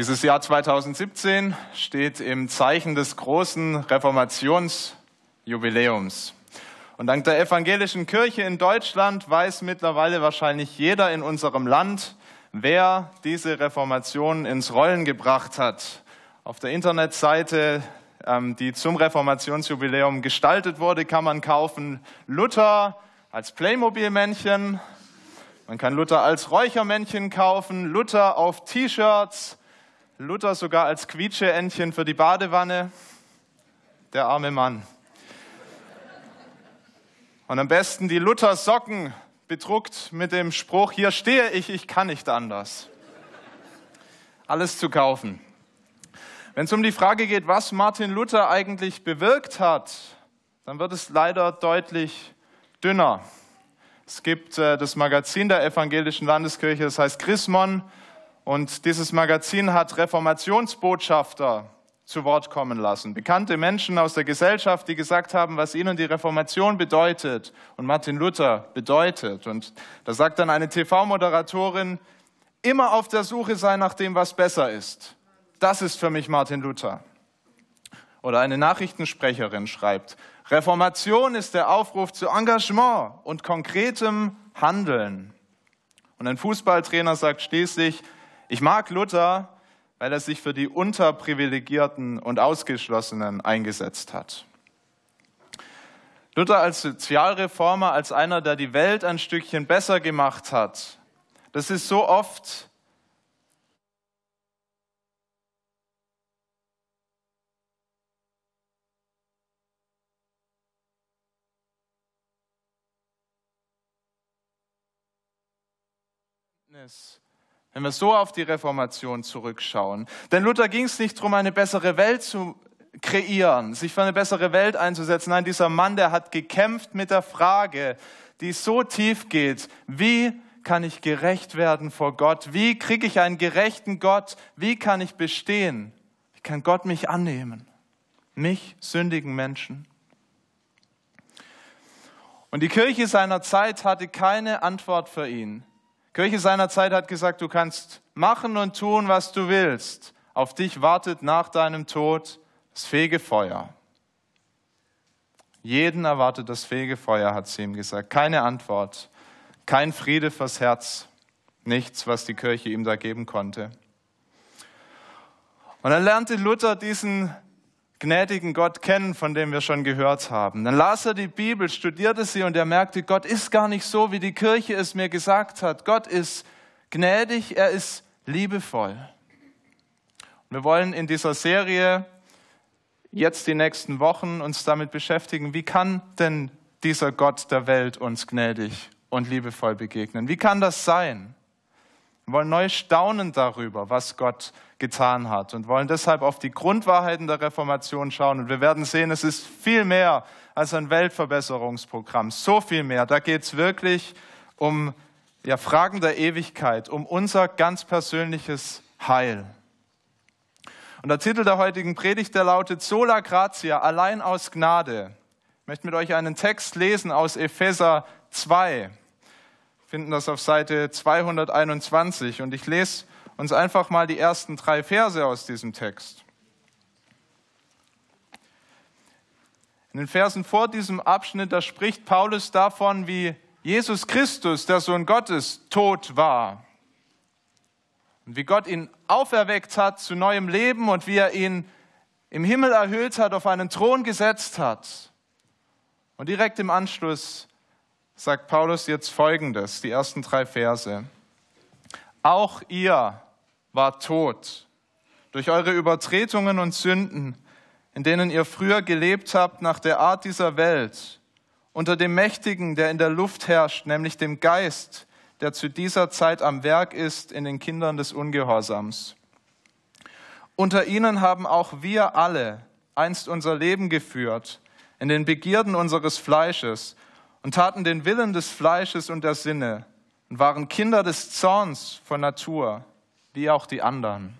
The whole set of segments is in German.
Dieses Jahr 2017 steht im Zeichen des großen Reformationsjubiläums. Und dank der evangelischen Kirche in Deutschland weiß mittlerweile wahrscheinlich jeder in unserem Land, wer diese Reformation ins Rollen gebracht hat. Auf der Internetseite, ähm, die zum Reformationsjubiläum gestaltet wurde, kann man kaufen Luther als Playmobil-Männchen, man kann Luther als Räuchermännchen kaufen, Luther auf T-Shirts, Luther sogar als Quietscheentchen für die Badewanne. Der arme Mann. Und am besten die Luther-Socken bedruckt mit dem Spruch, hier stehe ich, ich kann nicht anders. Alles zu kaufen. Wenn es um die Frage geht, was Martin Luther eigentlich bewirkt hat, dann wird es leider deutlich dünner. Es gibt äh, das Magazin der evangelischen Landeskirche, das heißt Chrismon. Und dieses Magazin hat Reformationsbotschafter zu Wort kommen lassen. Bekannte Menschen aus der Gesellschaft, die gesagt haben, was ihnen die Reformation bedeutet und Martin Luther bedeutet. Und da sagt dann eine TV-Moderatorin, immer auf der Suche sein nach dem, was besser ist. Das ist für mich Martin Luther. Oder eine Nachrichtensprecherin schreibt, Reformation ist der Aufruf zu Engagement und konkretem Handeln. Und ein Fußballtrainer sagt schließlich, ich mag Luther, weil er sich für die Unterprivilegierten und Ausgeschlossenen eingesetzt hat. Luther als Sozialreformer, als einer, der die Welt ein Stückchen besser gemacht hat, das ist so oft wenn wir so auf die Reformation zurückschauen. Denn Luther ging es nicht darum, eine bessere Welt zu kreieren, sich für eine bessere Welt einzusetzen. Nein, dieser Mann, der hat gekämpft mit der Frage, die so tief geht, wie kann ich gerecht werden vor Gott? Wie kriege ich einen gerechten Gott? Wie kann ich bestehen? Wie kann Gott mich annehmen? Mich, sündigen Menschen. Und die Kirche seiner Zeit hatte keine Antwort für ihn. Kirche seiner Zeit hat gesagt, du kannst machen und tun, was du willst. Auf dich wartet nach deinem Tod das Fegefeuer. Jeden erwartet das Fegefeuer, hat sie ihm gesagt. Keine Antwort, kein Friede fürs Herz, nichts, was die Kirche ihm da geben konnte. Und dann lernte Luther diesen gnädigen Gott kennen, von dem wir schon gehört haben. Dann las er die Bibel, studierte sie und er merkte, Gott ist gar nicht so, wie die Kirche es mir gesagt hat. Gott ist gnädig, er ist liebevoll. Und wir wollen in dieser Serie jetzt die nächsten Wochen uns damit beschäftigen, wie kann denn dieser Gott der Welt uns gnädig und liebevoll begegnen? Wie kann das sein? Wir wollen neu staunen darüber, was Gott getan hat und wollen deshalb auf die Grundwahrheiten der Reformation schauen. Und wir werden sehen, es ist viel mehr als ein Weltverbesserungsprogramm, so viel mehr. Da geht es wirklich um ja, Fragen der Ewigkeit, um unser ganz persönliches Heil. Und der Titel der heutigen Predigt, der lautet Sola Gratia, allein aus Gnade. Ich möchte mit euch einen Text lesen aus Epheser 2 finden das auf Seite 221 und ich lese uns einfach mal die ersten drei Verse aus diesem Text. In den Versen vor diesem Abschnitt, da spricht Paulus davon, wie Jesus Christus, der Sohn Gottes, tot war. Und wie Gott ihn auferweckt hat zu neuem Leben und wie er ihn im Himmel erhöht hat, auf einen Thron gesetzt hat. Und direkt im Anschluss sagt Paulus jetzt Folgendes, die ersten drei Verse. Auch ihr wart tot durch eure Übertretungen und Sünden, in denen ihr früher gelebt habt nach der Art dieser Welt, unter dem Mächtigen, der in der Luft herrscht, nämlich dem Geist, der zu dieser Zeit am Werk ist in den Kindern des Ungehorsams. Unter ihnen haben auch wir alle einst unser Leben geführt, in den Begierden unseres Fleisches, und taten den Willen des Fleisches und der Sinne und waren Kinder des Zorns von Natur, wie auch die anderen.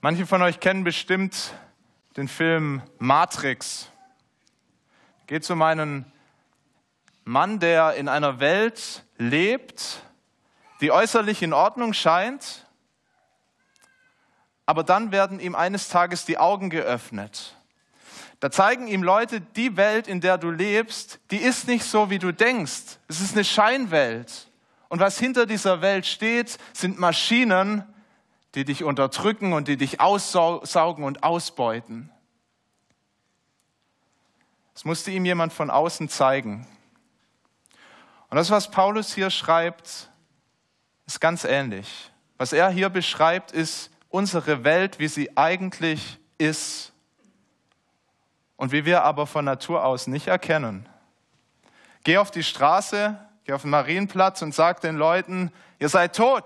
Manche von euch kennen bestimmt den Film Matrix. Geht um einen Mann, der in einer Welt lebt, die äußerlich in Ordnung scheint, aber dann werden ihm eines Tages die Augen geöffnet. Da zeigen ihm Leute, die Welt, in der du lebst, die ist nicht so, wie du denkst. Es ist eine Scheinwelt. Und was hinter dieser Welt steht, sind Maschinen, die dich unterdrücken und die dich aussaugen und ausbeuten. Das musste ihm jemand von außen zeigen. Und das, was Paulus hier schreibt, ist ganz ähnlich. Was er hier beschreibt, ist unsere Welt, wie sie eigentlich ist und wie wir aber von Natur aus nicht erkennen. Geh auf die Straße, geh auf den Marienplatz und sag den Leuten, ihr seid tot.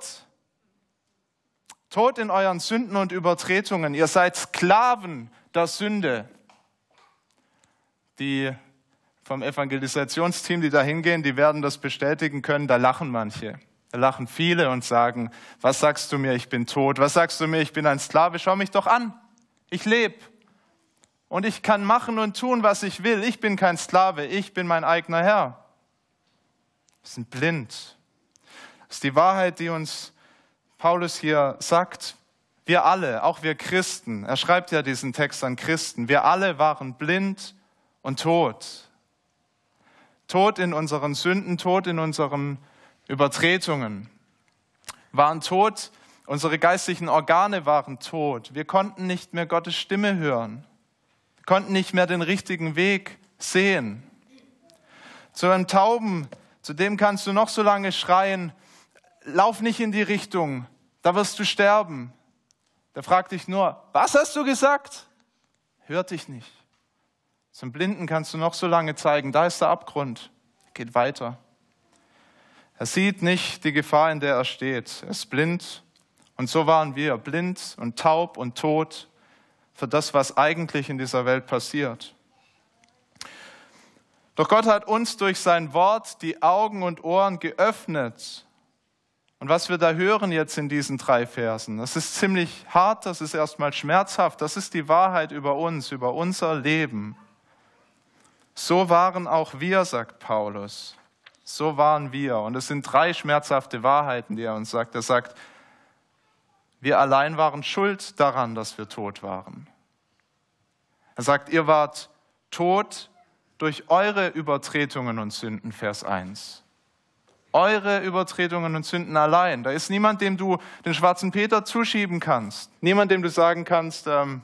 Tot in euren Sünden und Übertretungen. Ihr seid Sklaven der Sünde. Die vom Evangelisationsteam, die da hingehen, die werden das bestätigen können. Da lachen manche. Da lachen viele und sagen, was sagst du mir, ich bin tot? Was sagst du mir, ich bin ein Sklave? Schau mich doch an. Ich lebe und ich kann machen und tun, was ich will. Ich bin kein Sklave, ich bin mein eigener Herr. Wir sind blind. Das ist die Wahrheit, die uns Paulus hier sagt. Wir alle, auch wir Christen, er schreibt ja diesen Text an Christen, wir alle waren blind und tot. Tot in unseren Sünden, tot in unseren Übertretungen. Waren tot, unsere geistlichen Organe waren tot. Wir konnten nicht mehr Gottes Stimme hören konnten nicht mehr den richtigen Weg sehen. Zu einem Tauben, zu dem kannst du noch so lange schreien, lauf nicht in die Richtung, da wirst du sterben. Der fragt dich nur, was hast du gesagt? Hört dich nicht. Zum Blinden kannst du noch so lange zeigen, da ist der Abgrund, geht weiter. Er sieht nicht die Gefahr, in der er steht. Er ist blind. Und so waren wir, blind und taub und tot für das, was eigentlich in dieser Welt passiert. Doch Gott hat uns durch sein Wort die Augen und Ohren geöffnet. Und was wir da hören jetzt in diesen drei Versen, das ist ziemlich hart, das ist erstmal schmerzhaft, das ist die Wahrheit über uns, über unser Leben. So waren auch wir, sagt Paulus. So waren wir. Und es sind drei schmerzhafte Wahrheiten, die er uns sagt. Er sagt, wir allein waren schuld daran, dass wir tot waren. Er sagt, ihr wart tot durch eure Übertretungen und Sünden, Vers 1. Eure Übertretungen und Sünden allein. Da ist niemand, dem du den schwarzen Peter zuschieben kannst. Niemand, dem du sagen kannst, ähm,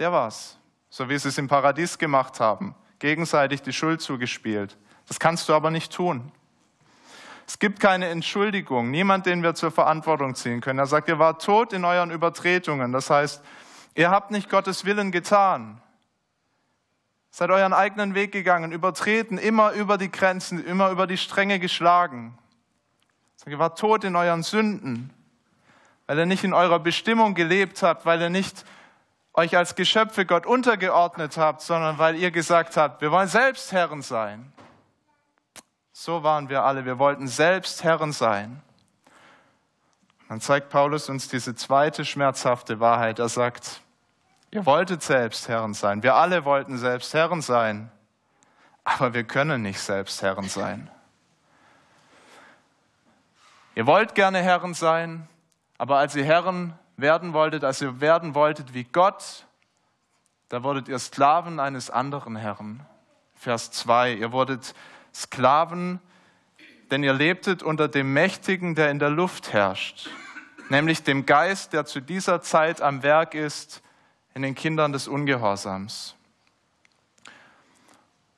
der war's. So wie sie es im Paradies gemacht haben. Gegenseitig die Schuld zugespielt. Das kannst du aber nicht tun. Es gibt keine Entschuldigung, niemand, den wir zur Verantwortung ziehen können. Er sagt, ihr wart tot in euren Übertretungen. Das heißt, ihr habt nicht Gottes Willen getan. Seid euren eigenen Weg gegangen, übertreten, immer über die Grenzen, immer über die Stränge geschlagen. Sagt, ihr wart tot in euren Sünden, weil ihr nicht in eurer Bestimmung gelebt habt, weil ihr nicht euch als Geschöpfe Gott untergeordnet habt, sondern weil ihr gesagt habt, wir wollen selbst Herren sein. So waren wir alle. Wir wollten selbst Herren sein. Dann zeigt Paulus uns diese zweite schmerzhafte Wahrheit. Er sagt, ihr wolltet selbst Herren sein. Wir alle wollten selbst Herren sein. Aber wir können nicht selbst Herren sein. Ihr wollt gerne Herren sein, aber als ihr Herren werden wolltet, als ihr werden wolltet wie Gott, da wurdet ihr Sklaven eines anderen Herrn. Vers 2, ihr wurdet Sklaven, denn ihr lebtet unter dem Mächtigen, der in der Luft herrscht, nämlich dem Geist, der zu dieser Zeit am Werk ist in den Kindern des Ungehorsams.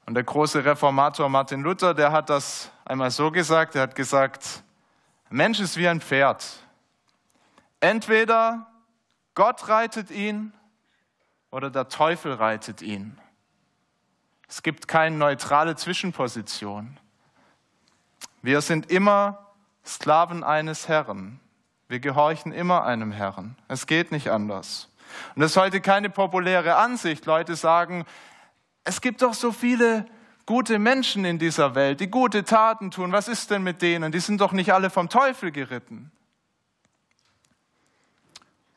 Und der große Reformator Martin Luther, der hat das einmal so gesagt, er hat gesagt, Mensch ist wie ein Pferd. Entweder Gott reitet ihn oder der Teufel reitet ihn. Es gibt keine neutrale Zwischenposition. Wir sind immer Sklaven eines Herrn. Wir gehorchen immer einem Herrn. Es geht nicht anders. Und das ist heute keine populäre Ansicht. Leute sagen, es gibt doch so viele gute Menschen in dieser Welt, die gute Taten tun. Was ist denn mit denen? Die sind doch nicht alle vom Teufel geritten.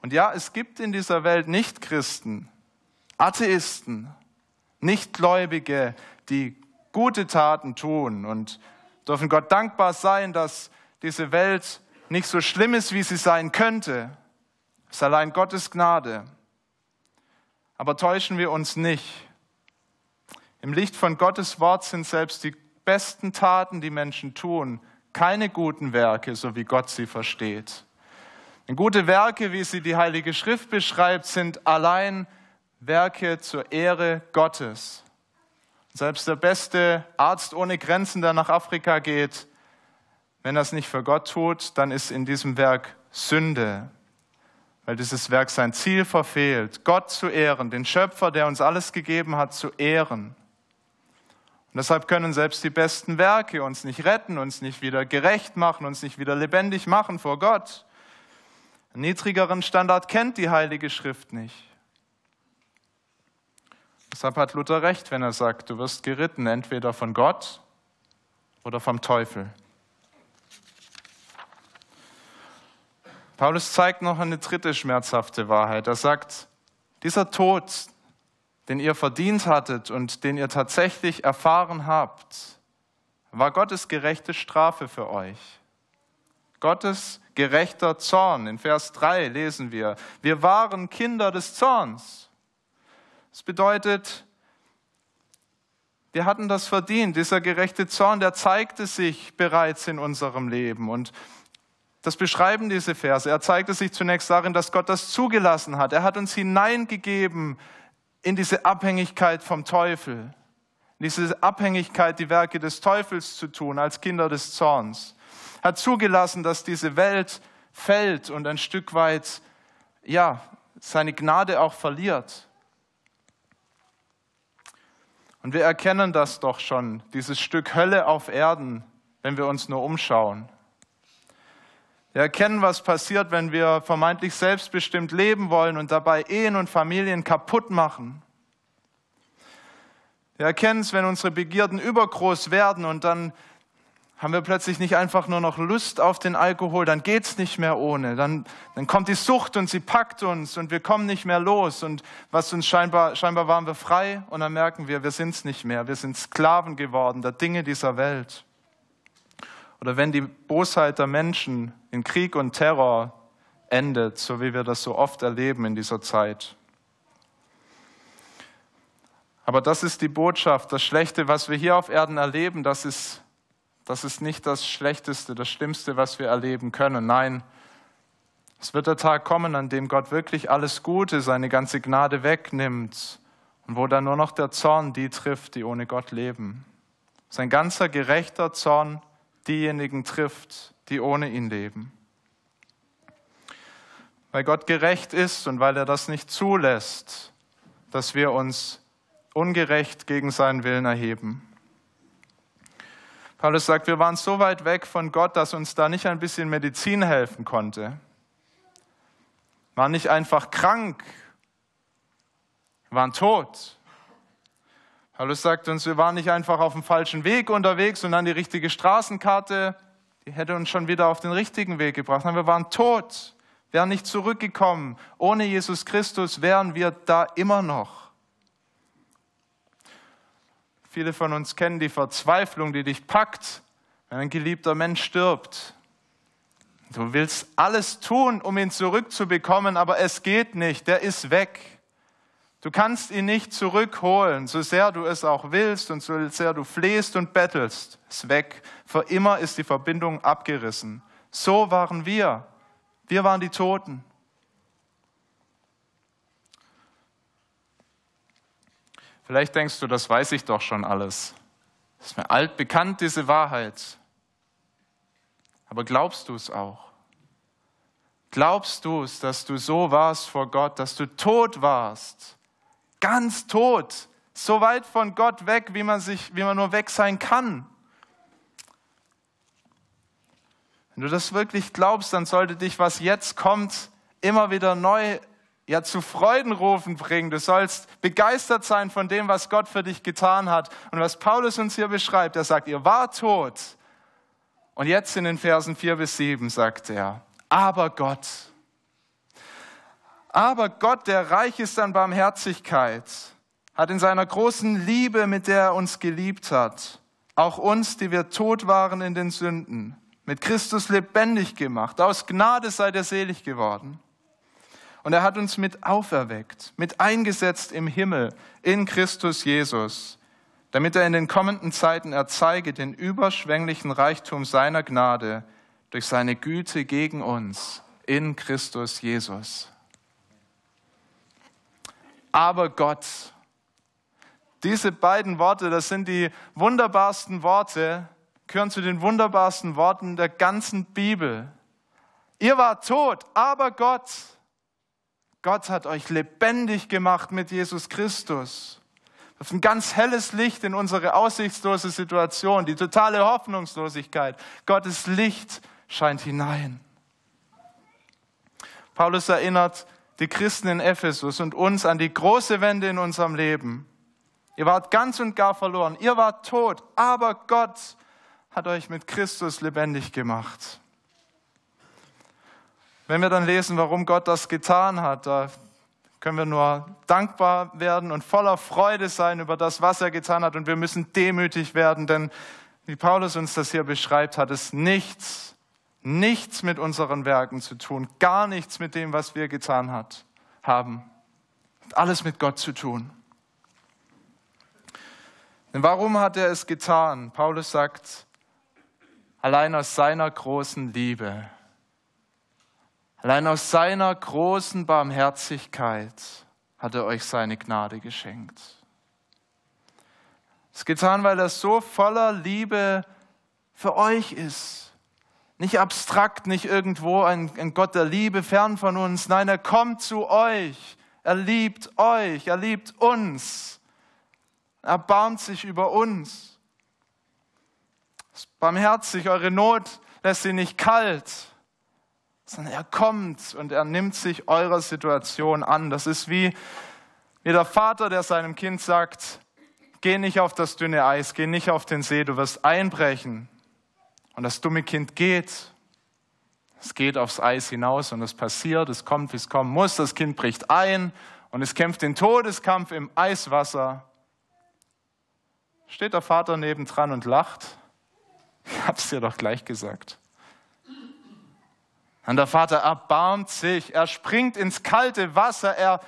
Und ja, es gibt in dieser Welt Nichtchristen, Atheisten, Nichtgläubige, die gute Taten tun und dürfen Gott dankbar sein, dass diese Welt nicht so schlimm ist, wie sie sein könnte. Es ist allein Gottes Gnade. Aber täuschen wir uns nicht. Im Licht von Gottes Wort sind selbst die besten Taten, die Menschen tun, keine guten Werke, so wie Gott sie versteht. Denn gute Werke, wie sie die Heilige Schrift beschreibt, sind allein Werke zur Ehre Gottes. Selbst der beste Arzt ohne Grenzen, der nach Afrika geht, wenn er es nicht für Gott tut, dann ist in diesem Werk Sünde, weil dieses Werk sein Ziel verfehlt, Gott zu ehren, den Schöpfer, der uns alles gegeben hat, zu ehren. Und deshalb können selbst die besten Werke uns nicht retten, uns nicht wieder gerecht machen, uns nicht wieder lebendig machen vor Gott. Einen niedrigeren Standard kennt die Heilige Schrift nicht. Deshalb hat Luther recht, wenn er sagt, du wirst geritten, entweder von Gott oder vom Teufel. Paulus zeigt noch eine dritte schmerzhafte Wahrheit. Er sagt, dieser Tod, den ihr verdient hattet und den ihr tatsächlich erfahren habt, war Gottes gerechte Strafe für euch. Gottes gerechter Zorn. In Vers 3 lesen wir, wir waren Kinder des Zorns. Das bedeutet, wir hatten das verdient, dieser gerechte Zorn, der zeigte sich bereits in unserem Leben. Und das beschreiben diese Verse. Er zeigte sich zunächst darin, dass Gott das zugelassen hat. Er hat uns hineingegeben in diese Abhängigkeit vom Teufel, diese Abhängigkeit, die Werke des Teufels zu tun, als Kinder des Zorns. Hat zugelassen, dass diese Welt fällt und ein Stück weit, ja, seine Gnade auch verliert. Und wir erkennen das doch schon, dieses Stück Hölle auf Erden, wenn wir uns nur umschauen. Wir erkennen, was passiert, wenn wir vermeintlich selbstbestimmt leben wollen und dabei Ehen und Familien kaputt machen. Wir erkennen es, wenn unsere Begierden übergroß werden und dann haben wir plötzlich nicht einfach nur noch Lust auf den Alkohol, dann geht es nicht mehr ohne. Dann, dann kommt die Sucht und sie packt uns und wir kommen nicht mehr los. Und was uns scheinbar, scheinbar waren wir frei und dann merken wir, wir sind es nicht mehr. Wir sind Sklaven geworden der Dinge dieser Welt. Oder wenn die Bosheit der Menschen in Krieg und Terror endet, so wie wir das so oft erleben in dieser Zeit. Aber das ist die Botschaft, das Schlechte, was wir hier auf Erden erleben, das ist das ist nicht das Schlechteste, das Schlimmste, was wir erleben können. Nein, es wird der Tag kommen, an dem Gott wirklich alles Gute, seine ganze Gnade wegnimmt und wo dann nur noch der Zorn die trifft, die ohne Gott leben. Sein ganzer gerechter Zorn diejenigen trifft, die ohne ihn leben. Weil Gott gerecht ist und weil er das nicht zulässt, dass wir uns ungerecht gegen seinen Willen erheben. Paulus sagt, wir waren so weit weg von Gott, dass uns da nicht ein bisschen Medizin helfen konnte. Waren nicht einfach krank, waren tot. Paulus sagt uns, wir waren nicht einfach auf dem falschen Weg unterwegs und dann die richtige Straßenkarte, die hätte uns schon wieder auf den richtigen Weg gebracht. Nein, wir waren tot, wären nicht zurückgekommen. Ohne Jesus Christus wären wir da immer noch. Viele von uns kennen die Verzweiflung, die dich packt, wenn ein geliebter Mensch stirbt. Du willst alles tun, um ihn zurückzubekommen, aber es geht nicht, der ist weg. Du kannst ihn nicht zurückholen, so sehr du es auch willst und so sehr du flehst und bettelst, ist weg. Für immer ist die Verbindung abgerissen. So waren wir. Wir waren die Toten. Vielleicht denkst du, das weiß ich doch schon alles. Das ist mir altbekannt, diese Wahrheit. Aber glaubst du es auch? Glaubst du es, dass du so warst vor Gott, dass du tot warst? Ganz tot, so weit von Gott weg, wie man, sich, wie man nur weg sein kann. Wenn du das wirklich glaubst, dann sollte dich, was jetzt kommt, immer wieder neu ja zu Freudenrufen bringen. Du sollst begeistert sein von dem, was Gott für dich getan hat. Und was Paulus uns hier beschreibt, er sagt, ihr war tot. Und jetzt in den Versen 4 bis 7 sagt er, aber Gott. Aber Gott, der reich ist an Barmherzigkeit, hat in seiner großen Liebe, mit der er uns geliebt hat, auch uns, die wir tot waren in den Sünden, mit Christus lebendig gemacht. Aus Gnade seid ihr selig geworden. Und er hat uns mit auferweckt, mit eingesetzt im Himmel, in Christus Jesus, damit er in den kommenden Zeiten erzeige den überschwänglichen Reichtum seiner Gnade durch seine Güte gegen uns in Christus Jesus. Aber Gott, diese beiden Worte, das sind die wunderbarsten Worte, gehören zu den wunderbarsten Worten der ganzen Bibel. Ihr wart tot, aber Gott. Gott hat euch lebendig gemacht mit Jesus Christus. Das ist ein ganz helles Licht in unsere aussichtslose Situation, die totale Hoffnungslosigkeit. Gottes Licht scheint hinein. Paulus erinnert die Christen in Ephesus und uns an die große Wende in unserem Leben. Ihr wart ganz und gar verloren, ihr wart tot, aber Gott hat euch mit Christus lebendig gemacht. Wenn wir dann lesen, warum Gott das getan hat, da können wir nur dankbar werden und voller Freude sein über das, was er getan hat. Und wir müssen demütig werden, denn wie Paulus uns das hier beschreibt, hat es nichts, nichts mit unseren Werken zu tun, gar nichts mit dem, was wir getan hat, haben. Hat alles mit Gott zu tun. Denn warum hat er es getan? Paulus sagt, allein aus seiner großen Liebe. Allein aus seiner großen Barmherzigkeit hat er euch seine Gnade geschenkt. Es ist getan, weil er so voller Liebe für euch ist. Nicht abstrakt, nicht irgendwo ein, ein Gott der Liebe fern von uns. Nein, er kommt zu euch. Er liebt euch. Er liebt uns. Er erbarmt sich über uns. Ist barmherzig, eure Not lässt sie nicht kalt sondern er kommt und er nimmt sich eurer Situation an. Das ist wie, wie der Vater, der seinem Kind sagt, geh nicht auf das dünne Eis, geh nicht auf den See, du wirst einbrechen. Und das dumme Kind geht. Es geht aufs Eis hinaus und es passiert, es kommt, wie es kommen muss. Das Kind bricht ein und es kämpft den Todeskampf im Eiswasser. Steht der Vater nebendran und lacht. Ich hab's dir doch gleich gesagt. Und der Vater erbarmt sich, er springt ins kalte Wasser, er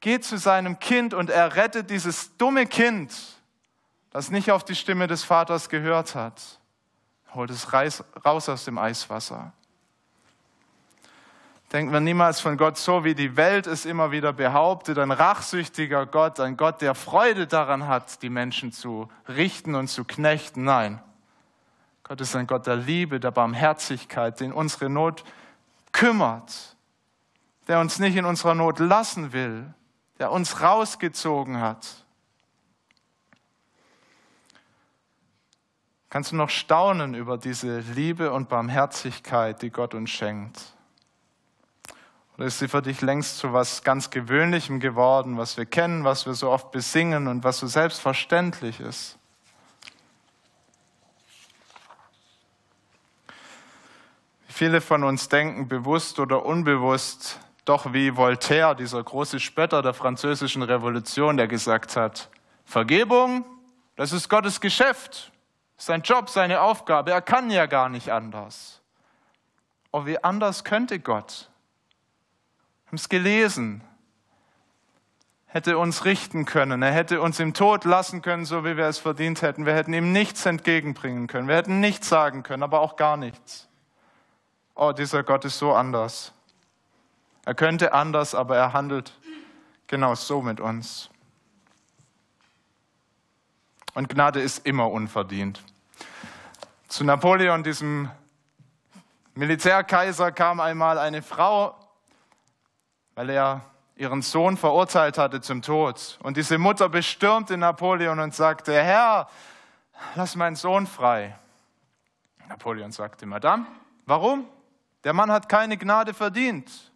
geht zu seinem Kind und er rettet dieses dumme Kind, das nicht auf die Stimme des Vaters gehört hat. Er holt es raus aus dem Eiswasser. Denken wir niemals von Gott so, wie die Welt es immer wieder behauptet, ein rachsüchtiger Gott, ein Gott, der Freude daran hat, die Menschen zu richten und zu knechten. Nein, Gott ist ein Gott der Liebe, der Barmherzigkeit, den unsere Not kümmert, der uns nicht in unserer Not lassen will, der uns rausgezogen hat. Kannst du noch staunen über diese Liebe und Barmherzigkeit, die Gott uns schenkt? Oder ist sie für dich längst zu was ganz Gewöhnlichem geworden, was wir kennen, was wir so oft besingen und was so selbstverständlich ist? Viele von uns denken bewusst oder unbewusst, doch wie Voltaire, dieser große Spötter der französischen Revolution, der gesagt hat, Vergebung, das ist Gottes Geschäft, sein Job, seine Aufgabe, er kann ja gar nicht anders. Oh, wie anders könnte Gott? Wir haben es gelesen. Hätte uns richten können, er hätte uns im Tod lassen können, so wie wir es verdient hätten. Wir hätten ihm nichts entgegenbringen können, wir hätten nichts sagen können, aber auch gar nichts oh, dieser Gott ist so anders. Er könnte anders, aber er handelt genau so mit uns. Und Gnade ist immer unverdient. Zu Napoleon, diesem Militärkaiser, kam einmal eine Frau, weil er ihren Sohn verurteilt hatte zum Tod. Und diese Mutter bestürmte Napoleon und sagte, Herr, lass meinen Sohn frei. Napoleon sagte, Madame, warum? Der Mann hat keine Gnade verdient.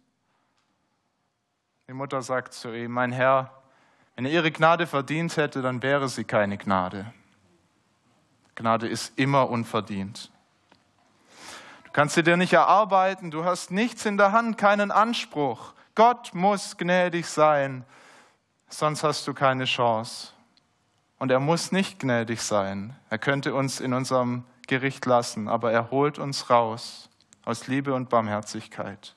Die Mutter sagt zu ihm, mein Herr, wenn er ihre Gnade verdient hätte, dann wäre sie keine Gnade. Gnade ist immer unverdient. Du kannst sie dir nicht erarbeiten, du hast nichts in der Hand, keinen Anspruch. Gott muss gnädig sein, sonst hast du keine Chance. Und er muss nicht gnädig sein. Er könnte uns in unserem Gericht lassen, aber er holt uns raus aus Liebe und Barmherzigkeit.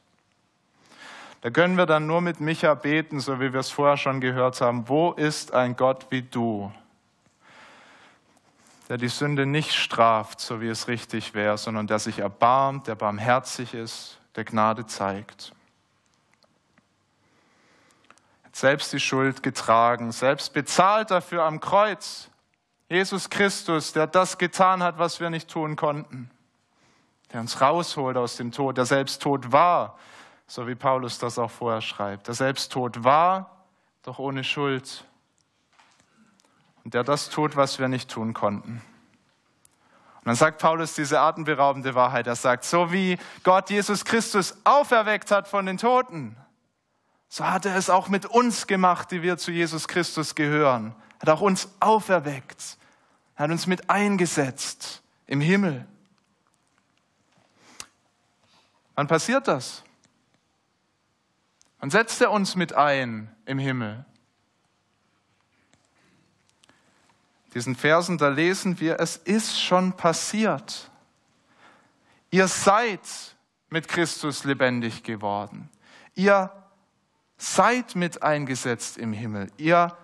Da können wir dann nur mit Micha beten, so wie wir es vorher schon gehört haben. Wo ist ein Gott wie du, der die Sünde nicht straft, so wie es richtig wäre, sondern der sich erbarmt, der barmherzig ist, der Gnade zeigt? selbst die Schuld getragen, selbst bezahlt dafür am Kreuz. Jesus Christus, der das getan hat, was wir nicht tun konnten der uns rausholt aus dem Tod, der selbst tot war, so wie Paulus das auch vorher schreibt, der selbst tot war, doch ohne Schuld und der das tut, was wir nicht tun konnten. Und dann sagt Paulus diese atemberaubende Wahrheit. Er sagt, so wie Gott Jesus Christus auferweckt hat von den Toten, so hat er es auch mit uns gemacht, die wir zu Jesus Christus gehören. Er hat auch uns auferweckt. Er hat uns mit eingesetzt im Himmel. Wann passiert das? Wann setzt er uns mit ein im Himmel? Diesen Versen, da lesen wir, es ist schon passiert. Ihr seid mit Christus lebendig geworden. Ihr seid mit eingesetzt im Himmel. Ihr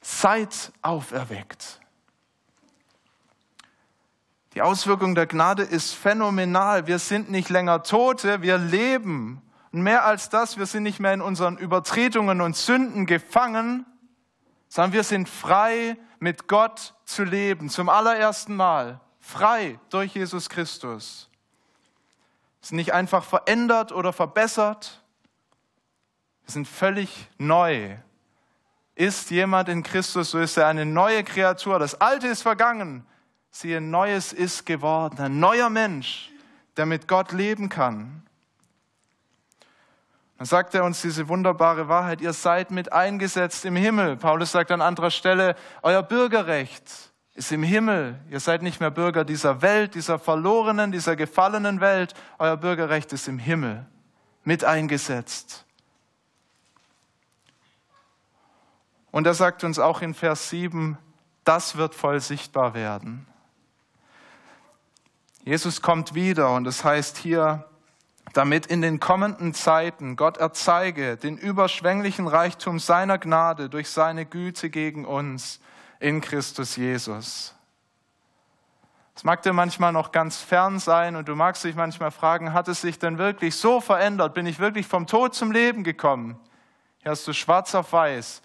seid auferweckt. Die Auswirkung der Gnade ist phänomenal. Wir sind nicht länger Tote, wir leben. Und mehr als das, wir sind nicht mehr in unseren Übertretungen und Sünden gefangen, sondern wir sind frei, mit Gott zu leben. Zum allerersten Mal. Frei durch Jesus Christus. Wir sind nicht einfach verändert oder verbessert. Wir sind völlig neu. Ist jemand in Christus, so ist er eine neue Kreatur. Das Alte ist vergangen siehe, Neues ist geworden, ein neuer Mensch, der mit Gott leben kann. Dann sagt er uns diese wunderbare Wahrheit, ihr seid mit eingesetzt im Himmel. Paulus sagt an anderer Stelle, euer Bürgerrecht ist im Himmel. Ihr seid nicht mehr Bürger dieser Welt, dieser verlorenen, dieser gefallenen Welt. Euer Bürgerrecht ist im Himmel mit eingesetzt. Und er sagt uns auch in Vers 7, das wird voll sichtbar werden. Jesus kommt wieder und es das heißt hier, damit in den kommenden Zeiten Gott erzeige den überschwänglichen Reichtum seiner Gnade durch seine Güte gegen uns in Christus Jesus. Es mag dir manchmal noch ganz fern sein und du magst dich manchmal fragen, hat es sich denn wirklich so verändert? Bin ich wirklich vom Tod zum Leben gekommen? Hier hast du schwarz auf weiß.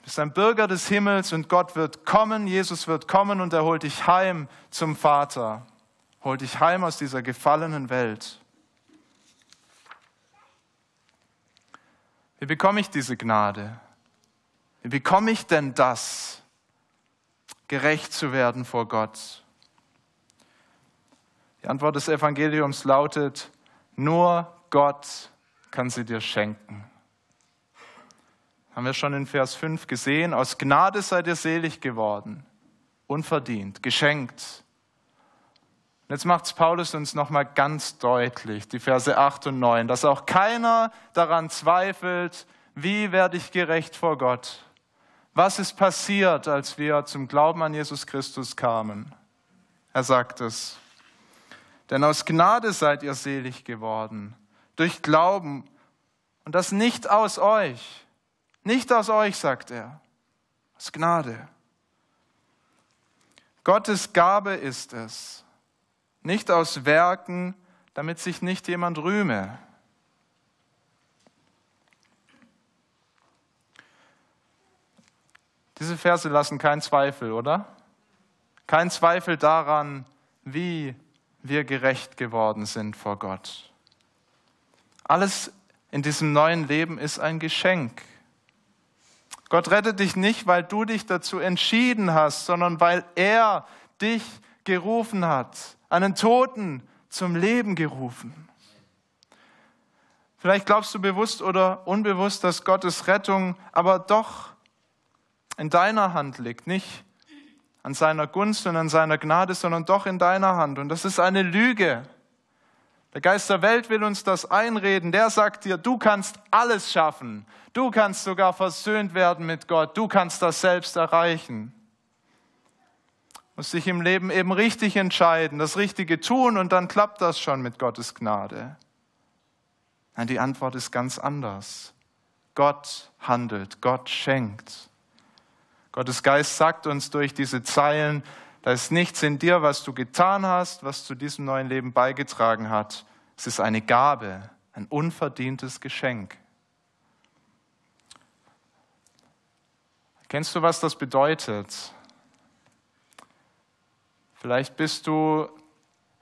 Du bist ein Bürger des Himmels und Gott wird kommen, Jesus wird kommen und er holt dich heim zum Vater. Hol dich heim aus dieser gefallenen Welt. Wie bekomme ich diese Gnade? Wie bekomme ich denn das, gerecht zu werden vor Gott? Die Antwort des Evangeliums lautet, nur Gott kann sie dir schenken. Haben wir schon in Vers 5 gesehen, aus Gnade seid ihr selig geworden, unverdient, geschenkt. Und jetzt macht Paulus uns nochmal ganz deutlich, die Verse 8 und 9, dass auch keiner daran zweifelt, wie werde ich gerecht vor Gott? Was ist passiert, als wir zum Glauben an Jesus Christus kamen? Er sagt es. Denn aus Gnade seid ihr selig geworden, durch Glauben, und das nicht aus euch. Nicht aus euch, sagt er, aus Gnade. Gottes Gabe ist es nicht aus Werken, damit sich nicht jemand rühme. Diese Verse lassen keinen Zweifel, oder? Kein Zweifel daran, wie wir gerecht geworden sind vor Gott. Alles in diesem neuen Leben ist ein Geschenk. Gott rettet dich nicht, weil du dich dazu entschieden hast, sondern weil er dich gerufen hat einen Toten zum Leben gerufen. Vielleicht glaubst du bewusst oder unbewusst, dass Gottes Rettung aber doch in deiner Hand liegt, nicht an seiner Gunst und an seiner Gnade, sondern doch in deiner Hand. Und das ist eine Lüge. Der Geist der Welt will uns das einreden. Der sagt dir, du kannst alles schaffen. Du kannst sogar versöhnt werden mit Gott. Du kannst das selbst erreichen. Muss sich im Leben eben richtig entscheiden, das Richtige tun und dann klappt das schon mit Gottes Gnade. Nein, die Antwort ist ganz anders. Gott handelt, Gott schenkt. Gottes Geist sagt uns durch diese Zeilen, da ist nichts in dir, was du getan hast, was zu diesem neuen Leben beigetragen hat. Es ist eine Gabe, ein unverdientes Geschenk. Kennst du, was das bedeutet? Vielleicht bist du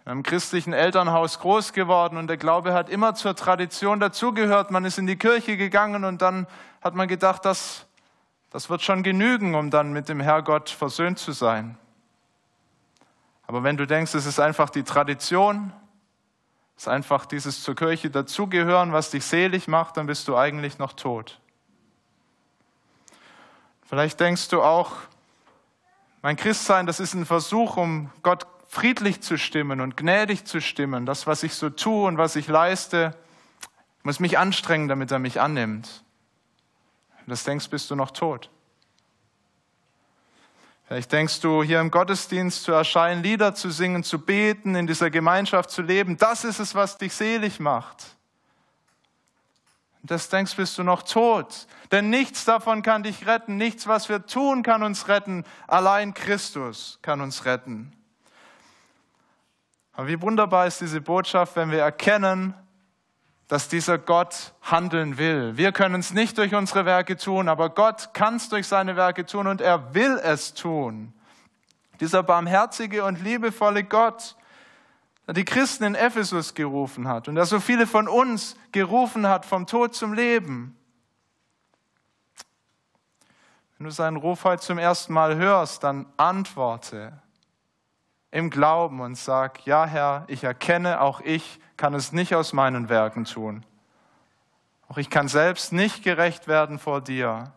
in einem christlichen Elternhaus groß geworden und der Glaube hat immer zur Tradition dazugehört. Man ist in die Kirche gegangen und dann hat man gedacht, das, das wird schon genügen, um dann mit dem Herrgott versöhnt zu sein. Aber wenn du denkst, es ist einfach die Tradition, es ist einfach dieses zur Kirche dazugehören, was dich selig macht, dann bist du eigentlich noch tot. Vielleicht denkst du auch, mein Christsein, das ist ein Versuch, um Gott friedlich zu stimmen und gnädig zu stimmen. Das, was ich so tue und was ich leiste, muss mich anstrengen, damit er mich annimmt. Wenn du das denkst, bist du noch tot. Vielleicht denkst du, hier im Gottesdienst zu erscheinen, Lieder zu singen, zu beten, in dieser Gemeinschaft zu leben, das ist es, was dich selig macht und das denkst, bist du noch tot. Denn nichts davon kann dich retten, nichts, was wir tun, kann uns retten. Allein Christus kann uns retten. Aber wie wunderbar ist diese Botschaft, wenn wir erkennen, dass dieser Gott handeln will. Wir können es nicht durch unsere Werke tun, aber Gott kann es durch seine Werke tun und er will es tun. Dieser barmherzige und liebevolle Gott, die Christen in Ephesus gerufen hat und das so viele von uns gerufen hat, vom Tod zum Leben. Wenn du seinen Ruf heute zum ersten Mal hörst, dann antworte im Glauben und sag, ja Herr, ich erkenne, auch ich kann es nicht aus meinen Werken tun. Auch ich kann selbst nicht gerecht werden vor dir.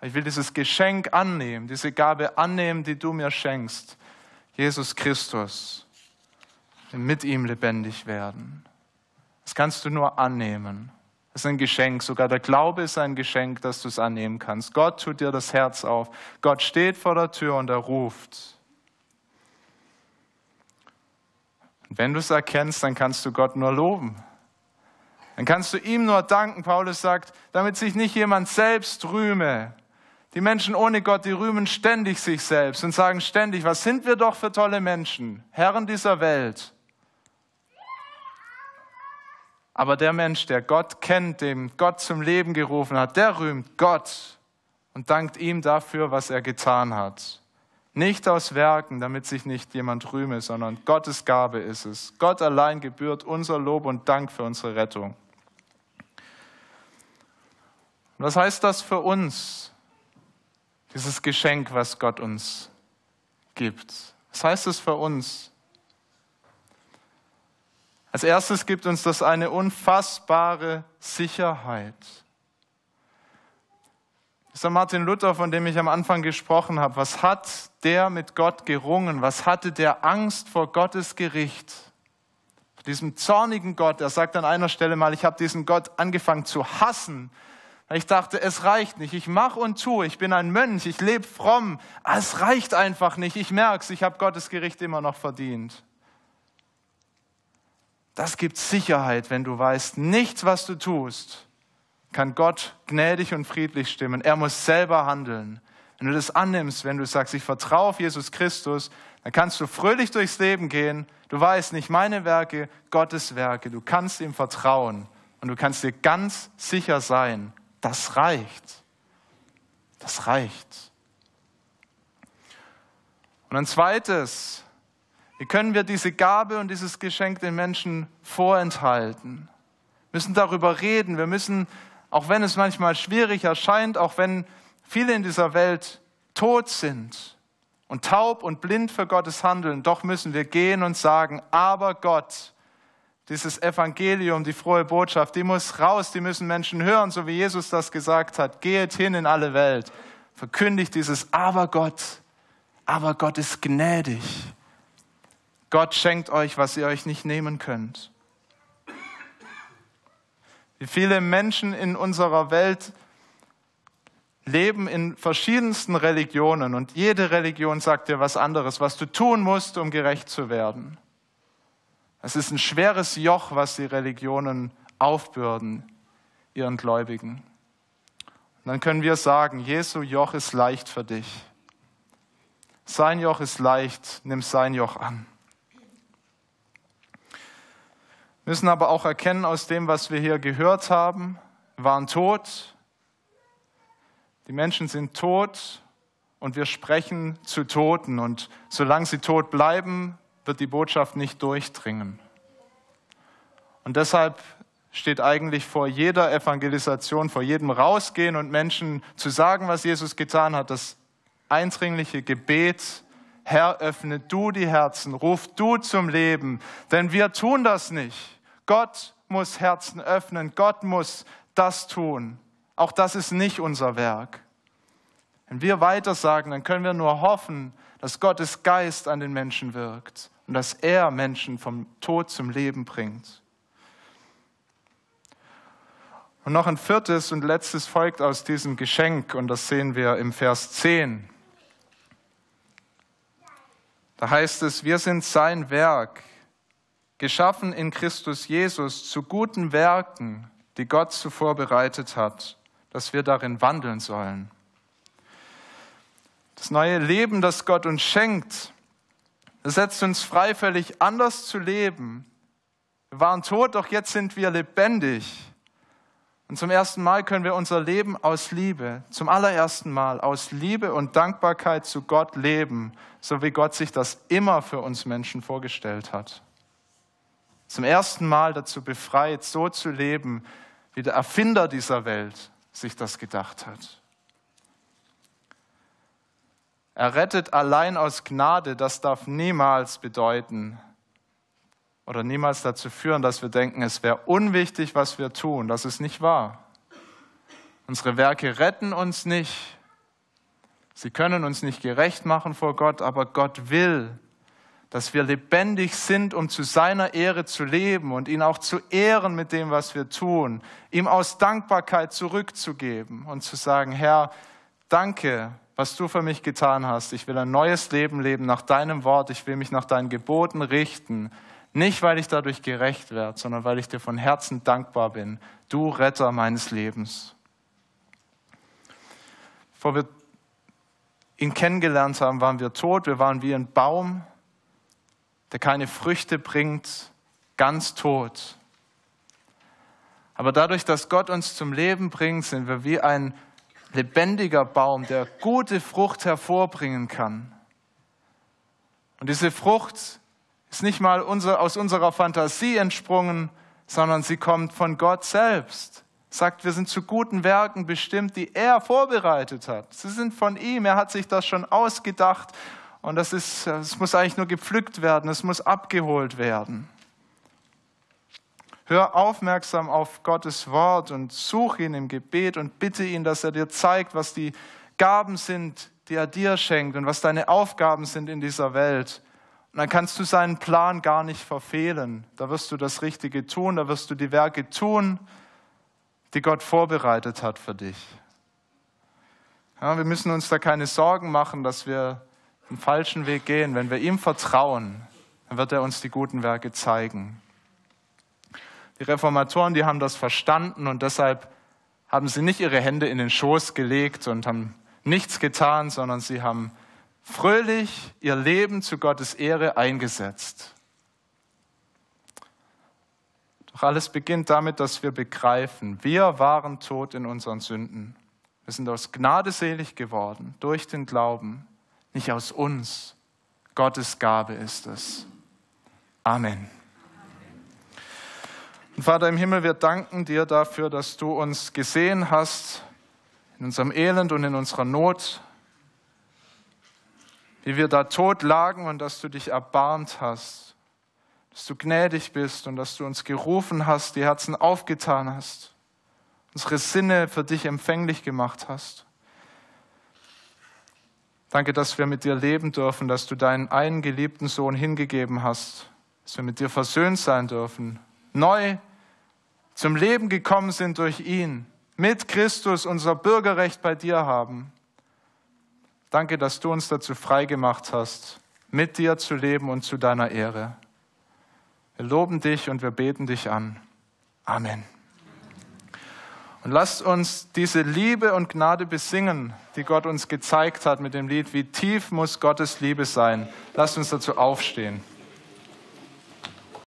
Ich will dieses Geschenk annehmen, diese Gabe annehmen, die du mir schenkst. Jesus Christus mit ihm lebendig werden. Das kannst du nur annehmen. Das ist ein Geschenk. Sogar der Glaube ist ein Geschenk, dass du es annehmen kannst. Gott tut dir das Herz auf. Gott steht vor der Tür und er ruft. Und wenn du es erkennst, dann kannst du Gott nur loben. Dann kannst du ihm nur danken. Paulus sagt, damit sich nicht jemand selbst rühme. Die Menschen ohne Gott, die rühmen ständig sich selbst und sagen ständig, was sind wir doch für tolle Menschen, Herren dieser Welt. Aber der Mensch, der Gott kennt, dem Gott zum Leben gerufen hat, der rühmt Gott und dankt ihm dafür, was er getan hat. Nicht aus Werken, damit sich nicht jemand rühme, sondern Gottes Gabe ist es. Gott allein gebührt unser Lob und Dank für unsere Rettung. Und was heißt das für uns, dieses Geschenk, was Gott uns gibt? Was heißt es für uns? Als erstes gibt uns das eine unfassbare Sicherheit. Das ist Martin Luther, von dem ich am Anfang gesprochen habe. Was hat der mit Gott gerungen? Was hatte der Angst vor Gottes Gericht? Vor diesem zornigen Gott. Er sagt an einer Stelle mal, ich habe diesen Gott angefangen zu hassen. Ich dachte, es reicht nicht. Ich mache und tue. Ich bin ein Mönch. Ich lebe fromm. Es reicht einfach nicht. Ich merke es. Ich habe Gottes Gericht immer noch verdient. Das gibt Sicherheit, wenn du weißt, nichts, was du tust, kann Gott gnädig und friedlich stimmen. Er muss selber handeln. Wenn du das annimmst, wenn du sagst, ich vertraue auf Jesus Christus, dann kannst du fröhlich durchs Leben gehen. Du weißt nicht meine Werke, Gottes Werke. Du kannst ihm vertrauen und du kannst dir ganz sicher sein, das reicht. Das reicht. Und ein zweites, wie können wir diese Gabe und dieses Geschenk den Menschen vorenthalten? Wir müssen darüber reden. Wir müssen, auch wenn es manchmal schwierig erscheint, auch wenn viele in dieser Welt tot sind und taub und blind für Gottes Handeln, doch müssen wir gehen und sagen, aber Gott, dieses Evangelium, die frohe Botschaft, die muss raus, die müssen Menschen hören, so wie Jesus das gesagt hat. Geht hin in alle Welt, verkündigt dieses Aber Gott, aber Gott ist gnädig. Gott schenkt euch, was ihr euch nicht nehmen könnt. Wie viele Menschen in unserer Welt leben in verschiedensten Religionen und jede Religion sagt dir was anderes, was du tun musst, um gerecht zu werden. Es ist ein schweres Joch, was die Religionen aufbürden ihren Gläubigen. Und dann können wir sagen, Jesu Joch ist leicht für dich. Sein Joch ist leicht, nimm sein Joch an. müssen aber auch erkennen aus dem, was wir hier gehört haben, waren tot, die Menschen sind tot und wir sprechen zu Toten und solange sie tot bleiben, wird die Botschaft nicht durchdringen. Und deshalb steht eigentlich vor jeder Evangelisation, vor jedem Rausgehen und Menschen zu sagen, was Jesus getan hat, das eindringliche Gebet Herr, öffne du die Herzen, ruf du zum Leben, denn wir tun das nicht. Gott muss Herzen öffnen, Gott muss das tun. Auch das ist nicht unser Werk. Wenn wir weitersagen, dann können wir nur hoffen, dass Gottes Geist an den Menschen wirkt und dass er Menschen vom Tod zum Leben bringt. Und noch ein viertes und letztes folgt aus diesem Geschenk und das sehen wir im Vers 10. Da heißt es, wir sind sein Werk, geschaffen in Christus Jesus zu guten Werken, die Gott zuvor bereitet hat, dass wir darin wandeln sollen. Das neue Leben, das Gott uns schenkt, setzt uns frei, völlig anders zu leben. Wir waren tot, doch jetzt sind wir lebendig. Und zum ersten Mal können wir unser Leben aus Liebe, zum allerersten Mal aus Liebe und Dankbarkeit zu Gott leben, so wie Gott sich das immer für uns Menschen vorgestellt hat. Zum ersten Mal dazu befreit, so zu leben, wie der Erfinder dieser Welt sich das gedacht hat. Er rettet allein aus Gnade, das darf niemals bedeuten, oder niemals dazu führen, dass wir denken, es wäre unwichtig, was wir tun. Das ist nicht wahr. Unsere Werke retten uns nicht. Sie können uns nicht gerecht machen vor Gott, aber Gott will, dass wir lebendig sind, um zu seiner Ehre zu leben und ihn auch zu ehren mit dem, was wir tun, ihm aus Dankbarkeit zurückzugeben und zu sagen, Herr, danke, was du für mich getan hast. Ich will ein neues Leben leben nach deinem Wort. Ich will mich nach deinen Geboten richten. Nicht, weil ich dadurch gerecht werde, sondern weil ich dir von Herzen dankbar bin. Du Retter meines Lebens. Bevor wir ihn kennengelernt haben, waren wir tot. Wir waren wie ein Baum, der keine Früchte bringt, ganz tot. Aber dadurch, dass Gott uns zum Leben bringt, sind wir wie ein lebendiger Baum, der gute Frucht hervorbringen kann. Und diese Frucht ist nicht mal unser, aus unserer Fantasie entsprungen, sondern sie kommt von Gott selbst. Sagt, wir sind zu guten Werken bestimmt, die er vorbereitet hat. Sie sind von ihm, er hat sich das schon ausgedacht und das, ist, das muss eigentlich nur gepflückt werden, es muss abgeholt werden. Hör aufmerksam auf Gottes Wort und such ihn im Gebet und bitte ihn, dass er dir zeigt, was die Gaben sind, die er dir schenkt und was deine Aufgaben sind in dieser Welt und dann kannst du seinen Plan gar nicht verfehlen. Da wirst du das Richtige tun, da wirst du die Werke tun, die Gott vorbereitet hat für dich. Ja, wir müssen uns da keine Sorgen machen, dass wir den falschen Weg gehen. Wenn wir ihm vertrauen, dann wird er uns die guten Werke zeigen. Die Reformatoren, die haben das verstanden und deshalb haben sie nicht ihre Hände in den Schoß gelegt und haben nichts getan, sondern sie haben fröhlich ihr Leben zu Gottes Ehre eingesetzt. Doch alles beginnt damit, dass wir begreifen, wir waren tot in unseren Sünden. Wir sind aus Gnade selig geworden durch den Glauben, nicht aus uns. Gottes Gabe ist es. Amen. Und Vater im Himmel, wir danken dir dafür, dass du uns gesehen hast in unserem Elend und in unserer Not, wie wir da tot lagen und dass du dich erbarmt hast, dass du gnädig bist und dass du uns gerufen hast, die Herzen aufgetan hast, unsere Sinne für dich empfänglich gemacht hast. Danke, dass wir mit dir leben dürfen, dass du deinen einen geliebten Sohn hingegeben hast, dass wir mit dir versöhnt sein dürfen, neu zum Leben gekommen sind durch ihn, mit Christus unser Bürgerrecht bei dir haben. Danke, dass du uns dazu freigemacht hast, mit dir zu leben und zu deiner Ehre. Wir loben dich und wir beten dich an. Amen. Und lasst uns diese Liebe und Gnade besingen, die Gott uns gezeigt hat mit dem Lied, wie tief muss Gottes Liebe sein. Lasst uns dazu aufstehen.